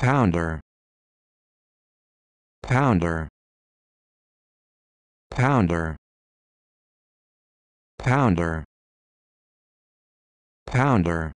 pounder pounder pounder pounder pounder